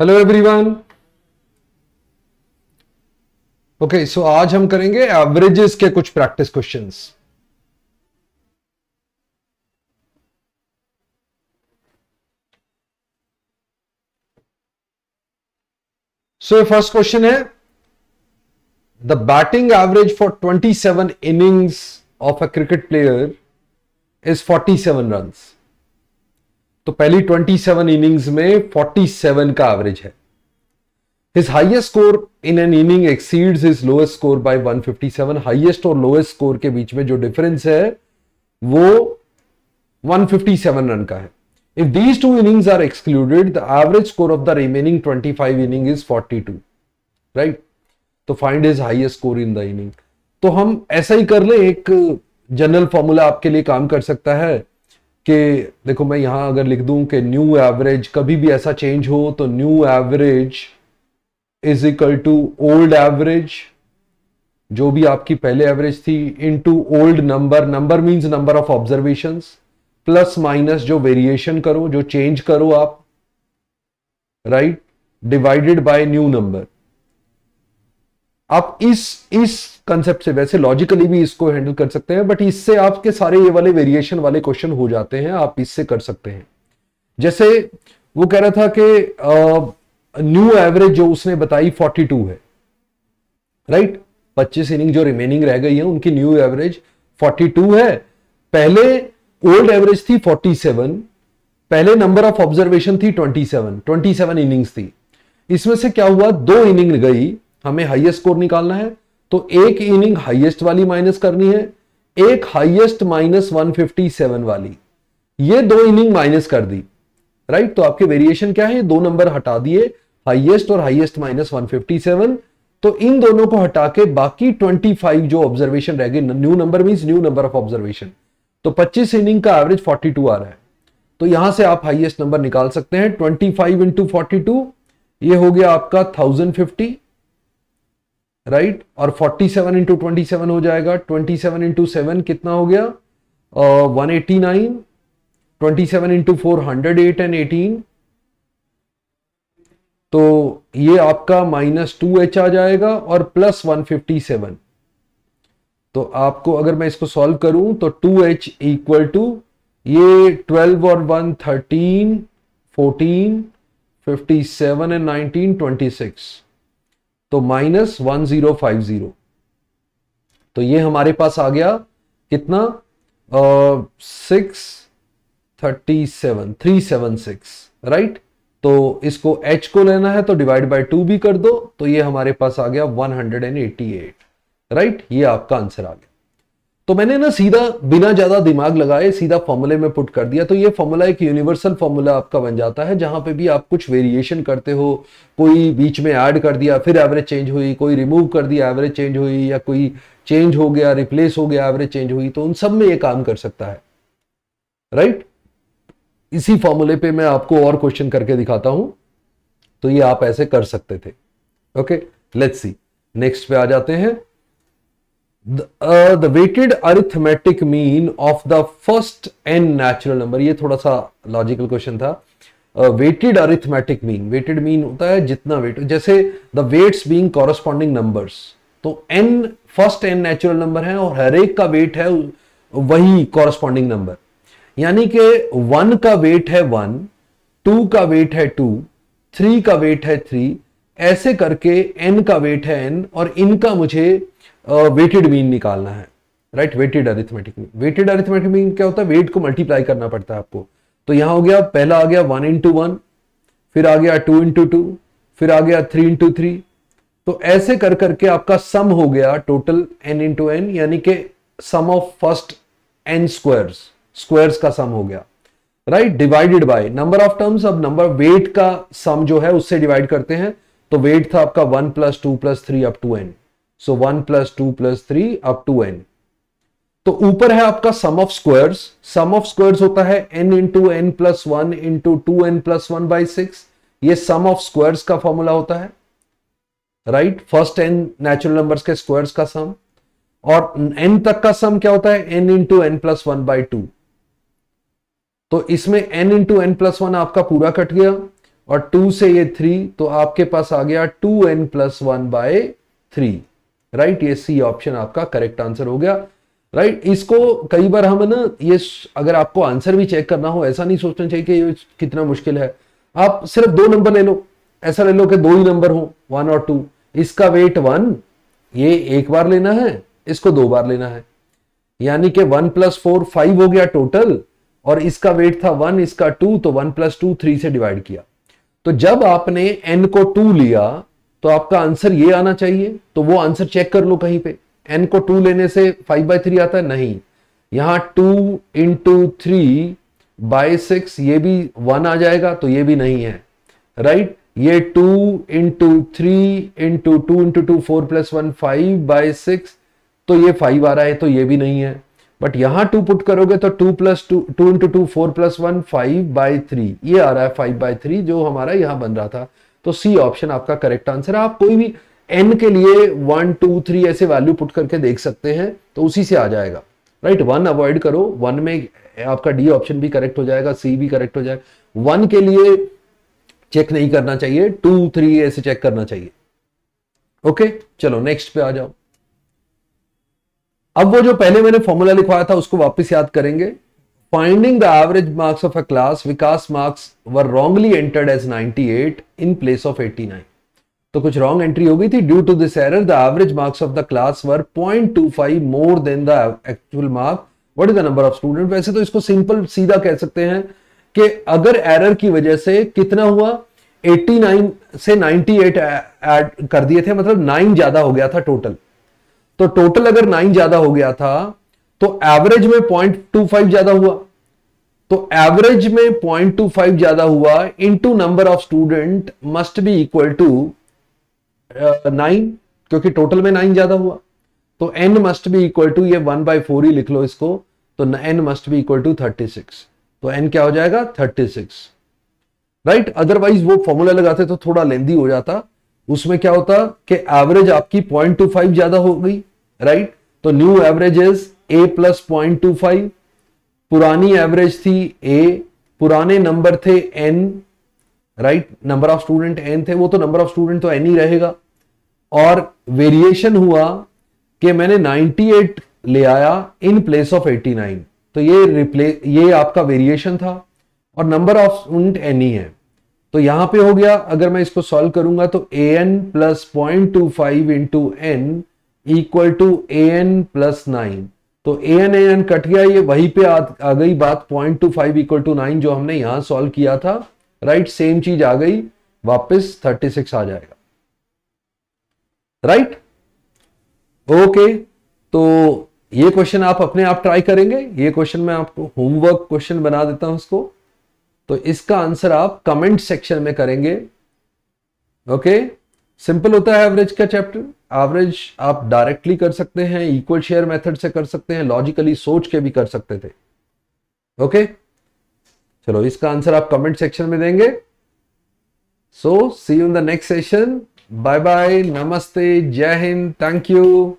Hello everyone okay so आज हम करेंगे एवरेजेस के कुछ practice questions so first question है the batting average for 27 innings of a cricket player is 47 runs तो पहली 27 इनिंग्स में 47 का एवरेज है his highest score in an inning exceeds his lowest score by 157 highest और lowest score के बीच में जो डिफरेंस है वो 157 रन का है if these two innings are excluded the average score of the remaining 25 inning is 42 right तो find his highest score in the inning तो हम ऐसा ही कर ले एक जनरल फॉर्मूला आपके लिए काम कर सकता है कि देखो मैं यहां अगर लिख दूं कि न्यू एवरेज कभी भी ऐसा चेंज हो तो new average is equal to old average जो भी आपकी पहले एवरेज थी into old number number means number of observation plus minus जो वेरिएशन करो जो चेंज करो आप right divided by new number अब इस इस कंसेप्ट से वैसे लॉजिकली भी इसको हैंडल कर सकते हैं बट इससे आपके सारे ये वाले वेरिएशन वाले क्वेश्चन हो जाते हैं आप इससे कर सकते हैं जैसे वो कह रहा था कि न्यू एवरेज जो उसने बताई 42 है राइट right? 25 इनिंग जो रिमेनिंग रह गई है उनकी न्यू एवरेज 42 है पहले ओल्ड एवरेज थी 47 पहले नंबर ऑफ ऑब्जर्वेशन थी 27 27 इनिंग्स थी इसमें से क्या हुआ दो इनिंग गई हमें हाईएस्ट स्कोर निकालना है तो एक इनिंग हाईएस्ट वाली माइनस करनी है एक हाईएस्ट माइनस 157 वाली ये दो इनिंग माइनस कर दी राइट तो आपके वेरिएशन क्या है दो नंबर हटा दिए हाईएस्ट और हाईएस्ट माइनस 157 तो इन दोनों को हटा के बाकी 25 जो ऑब्जर्वेशन रह गए new number mean new number of observation तो 25 इनिंग का एवरेज 42 आ रहा है तो यहां से आप हाईएस्ट नंबर निकाल सकते हैं 25 फाइव इंटू ये हो गया आपका 1050 राइट right? और 47 सेवन इंटू ट्वेंटी हो जाएगा 27 सेवन इंटू सेवन कितना हो गया one eighty nine twenty seven into four hundred eight and eighteen तो ये आपका माइनस टू एच आ जाएगा और प्लस वन फिफ्टी सेवन तो आपको अगर मैं इसको सॉल्व करूं तो टू एच इक्वल टू ये ट्वेल्व और one thirteen fourteen fifty seven and nineteen twenty six तो minus one zero five zero तो ये हमारे पास आ गया कितना six thirty seven three seven six right तो इसको एच को लेना है तो डिवाइड बाय टू भी कर दो तो ये हमारे पास आ गया one hundred and eighty eight right ये आपका आंसर आ गया तो मैंने ना सीधा बिना ज्यादा दिमाग लगाए सीधा फॉर्मूले में पुट कर दिया तो ये फॉर्मूला एक यूनिवर्सल फॉर्मूला आपका बन जाता है जहां पे भी आप कुछ वेरिएशन करते हो कोई बीच में ऐड कर दिया फिर एवरेज चेंज हुई कोई रिमूव कर दिया एवरेज चेंज हुई या कोई चेंज हो गया रिप्लेस हो गया एवरेज चेंज हुई तो उन सब में ये काम कर सकता है राइट इसी फॉर्मूले पे मैं आपको और क्वेश्चन करके दिखाता हूं तो ये आप ऐसे कर सकते थे ओके लेट्स सी नेक्स्ट पे आ जाते हैं the, weighted uh, arithmetic weighted arithmetic mean of the first n natural number ये थोड़ा सा लॉजिकल क्वेश्चन था weighted arithmetic mean weighted mean होता है जितना वेट जैसे the weights being corresponding numbers तो n first n natural number है और हर एक का वेट है वही कॉरस्पॉन्डिंग नंबर यानी कि वन का वेट है वन टू का वेट है टू थ्री का वेट है थ्री ऐसे करके एन का वेट है एन और इनका मुझे वेटेड मीन निकालना है right weighted arithmetic mean weighted arithmetic mean क्या होता है वेट को मल्टीप्लाई करना पड़ता है आपको तो यहां हो गया पहला आ गया वन इंटू वन फिर आ गया टू इंटू टू फिर आ गया थ्री इंटू थ्री तो ऐसे कर करके आपका सम हो गया टोटल एन इंटू एन यानी कि sum of first n squares squares का सम हो गया right divided by number of terms अब नंबर वेट का सम जो है उससे डिवाइड करते हैं तो वेट था आपका one plus two plus three up to n so one plus two plus three up to n तो ऊपर है आपका sum of squares sum of squares होता है n into n plus one into two n plus one by six ये sum of squares का formula होता है right first n natural numbers के स्क्वायर्स का सम और एन तक का सम क्या होता है n into n plus one by two तो इसमें n into n plus one आपका पूरा कट गया और टू से ये थ्री तो आपके पास आ गया two n plus one by three right ये सी ऑप्शन आपका करेक्ट आंसर हो गया राइट right, इसको कई बार हम ना ये अगर आपको आंसर भी चेक करना हो ऐसा नहीं सोचना चाहिए कि ये कितना मुश्किल है आप सिर्फ दो नंबर ले लो ऐसा ले लो कि दो ही नंबर हो वन और टू इसका वेट वन ये एक बार लेना है इसको दो बार लेना है यानी कि वन प्लस फोर फाइव हो गया टोटल और इसका वेट था वन इसका टू तो वन प्लस टू थ्री से डिवाइड किया तो जब आपने एन को टू लिया तो आपका आंसर ये आना चाहिए तो वो आंसर चेक कर लो कहीं पे एन को टू लेने से फाइव बाई थ्री आता है नहीं यहां two into three by six ये भी वन आ जाएगा तो ये भी नहीं है राइट ये two into three into two into two four plus one five by six तो ये फाइव आ रहा है तो ये भी नहीं है बट यहां टू पुट करोगे तो two plus two two into two four plus one five by three ये आ रहा है फाइव बाई थ्री जो हमारा यहां बन रहा था तो सी ऑप्शन आपका करेक्ट आंसर है आप कोई भी एन के लिए वन टू थ्री ऐसे वैल्यू पुट करके देख सकते हैं तो उसी से आ जाएगा राइट वन अवॉइड करो वन में आपका डी ऑप्शन भी करेक्ट हो जाएगा सी भी करेक्ट हो जाएगा वन के लिए चेक नहीं करना चाहिए टू थ्री ऐसे चेक करना चाहिए ओके okay, चलो नेक्स्ट पे आ जाओ अब वो जो पहले मैंने फॉर्मूला लिखवाया था उसको वापस याद करेंगे Finding the average marks of a class, Vikas marks were wrongly entered as 98 in place of 89. to kuch wrong entry ho gayi thi due to this error the average marks of the class were 0.25 more than the actual mark what is the number of student वैसे तो इसको simple सीधा कह सकते हैं कि अगर error की वजह से कितना हुआ 89 से 98 ऐड कर दिए थे मतलब 9 ज्यादा हो गया था टोटल तो टोटल अगर 9 ज्यादा हो गया था तो एवरेज में पॉइंट टू फाइव ज्यादा हुआ तो एवरेज में पॉइंट टू फाइव ज्यादा हुआ into number of student must be equal to nine क्योंकि टोटल में नाइन ज्यादा हुआ तो n must be equal to ये वन बाई फोर ही लिख लो इसको तो n must be equal to thirty six तो एन क्या हो जाएगा थर्टी सिक्स राइट अदरवाइज वो फॉर्मूला लगाते तो थोड़ा लेंदी हो जाता उसमें क्या होता कि एवरेज आपकी पॉइंट टू फाइव ज्यादा हो गई राइट तो new average is A plus point two five पुरानी एवरेज थी ए पुराने नंबर थे n right number of student n थे वो तो नंबर ऑफ स्टूडेंट तो एन ही रहेगा और वेरिएशन हुआ कि मैंने 98 ले आया इन प्लेस ऑफ 89 तो ये रिप्ले ये आपका वेरिएशन था और नंबर ऑफ स्टूडेंट एन ही है तो यहां पे हो गया अगर मैं इसको सॉल्व करूंगा तो A n plus point two five into n equal to A n plus nine तो A n A n cut गया ये वही पे आ, आ गई बात point two five equal to nine जो हमने यहां सॉल्व किया था राइट सेम चीज आ गई वापस थर्टी सिक्स आ जाएगा राइट ओके तो ये क्वेश्चन आप अपने आप ट्राई करेंगे ये क्वेश्चन मैं आपको होमवर्क क्वेश्चन बना देता हूं उसको तो इसका आंसर आप कमेंट सेक्शन में करेंगे ओके okay? सिंपल होता है एवरेज का चैप्टर एवरेज आप डायरेक्टली कर सकते हैं इक्वल शेयर मेथड से कर सकते हैं लॉजिकली सोच के भी कर सकते थे ओके okay? चलो इसका आंसर आप कमेंट सेक्शन में देंगे so see you in the next session bye bye नमस्ते जय हिंद थैंक यू